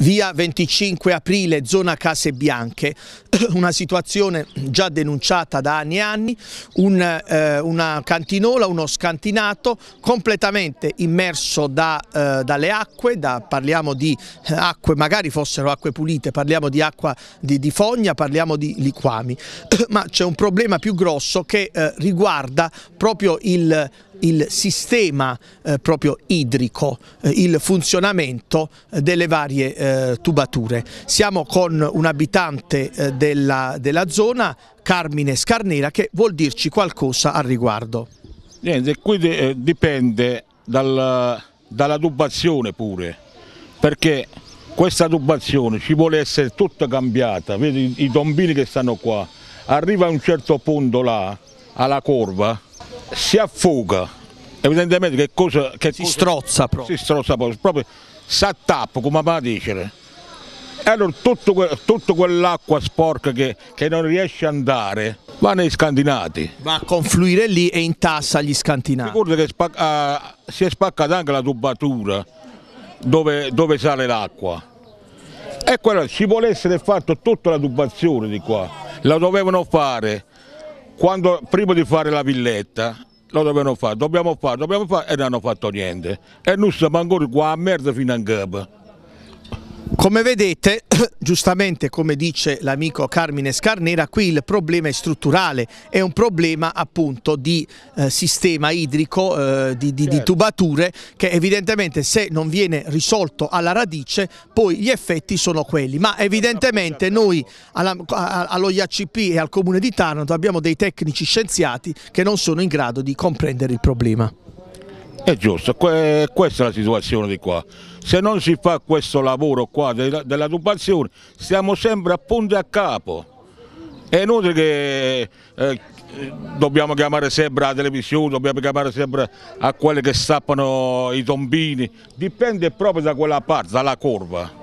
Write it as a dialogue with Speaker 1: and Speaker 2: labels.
Speaker 1: Via 25 aprile, zona Case Bianche, una situazione già denunciata da anni e anni, un, eh, una cantinola, uno scantinato completamente immerso da, eh, dalle acque, da, parliamo di eh, acque, magari fossero acque pulite, parliamo di acqua di, di fogna, parliamo di liquami, ma c'è un problema più grosso che eh, riguarda proprio il il sistema eh, proprio idrico, eh, il funzionamento eh, delle varie eh, tubature. Siamo con un abitante eh, della, della zona, Carmine Scarnera, che vuol dirci qualcosa al riguardo.
Speaker 2: Niente, qui eh, dipende dal, dalla tubazione pure, perché questa tubazione ci vuole essere tutta cambiata, vedi i tombini che stanno qua, arriva a un certo punto là, alla curva, si affoga, evidentemente che cosa... Che si cosa, strozza proprio. Si strozza proprio, proprio si attappa, come va a dire. E allora tutto, tutto quell'acqua sporca che, che, non riesce ad andare va nei scantinati.
Speaker 1: Va a confluire lì e intassa gli scantinati. Ricorda che
Speaker 2: spacca, uh, si è spaccata anche la tubatura dove, dove sale l'acqua. E quella ci volesse essere fatto tutta la tubazione di qua, la dovevano fare quando, prima di fare la villetta, lo dovevano fare, dobbiamo fare, dobbiamo
Speaker 1: fare e non hanno fatto niente. E noi siamo ancora qua a merda fino a capo. Come vedete, giustamente come dice l'amico Carmine Scarnera, qui il problema è strutturale, è un problema appunto di eh, sistema idrico, eh, di, di, certo. di, tubature che evidentemente se non viene risolto alla radice poi gli effetti sono quelli, ma certo, evidentemente certo. noi alla, a, allo IACP e al Comune di Taranto abbiamo dei tecnici scienziati che non sono in grado di comprendere il problema.
Speaker 2: È giusto, que questa è la situazione di qua. Se non si fa questo lavoro qua della, della tubazione stiamo sempre a punto e a capo. È inutile che eh, dobbiamo chiamare sempre la televisione, dobbiamo chiamare sempre a quelli che stappano i tombini, dipende proprio da quella parte, dalla curva.